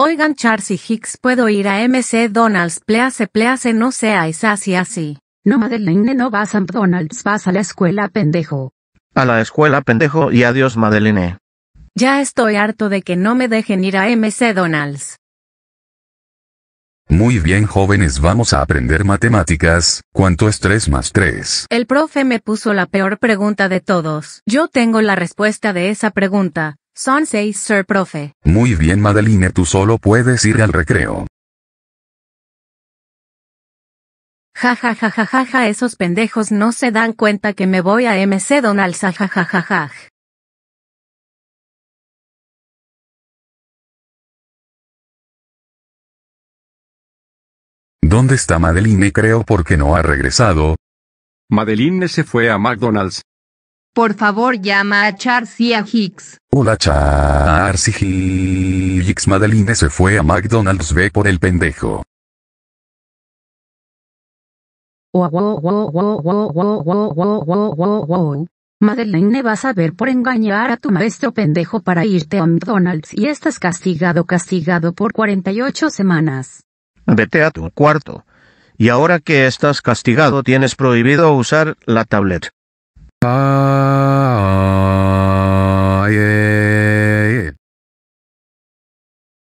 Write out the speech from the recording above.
Oigan Charles y Hicks puedo ir a MC Donald's please please no seáis así así. No Madeline, no vas a McDonald's vas a la escuela pendejo. A la escuela pendejo y adiós Madeline. Ya estoy harto de que no me dejen ir a MC Donald's. Muy bien jóvenes vamos a aprender matemáticas, ¿cuánto es 3 más 3? El profe me puso la peor pregunta de todos. Yo tengo la respuesta de esa pregunta, son seis, Sir Profe. Muy bien, Madeline, tú solo puedes ir al recreo. Ja ja ja ja ja esos pendejos no se dan cuenta que me voy a MC Donald's ja ja ¿Dónde está Madeline? Creo porque no ha regresado. Madeline se fue a McDonald's. Por favor llama a a Hicks. Hola Charcy Hicks Madeline se fue a McDonald's ve por el pendejo. Madeline vas a ver por engañar a tu maestro pendejo para irte a McDonald's y estás castigado castigado por 48 semanas. Vete a tu cuarto. Y ahora que estás castigado tienes prohibido usar la tablet. 啊。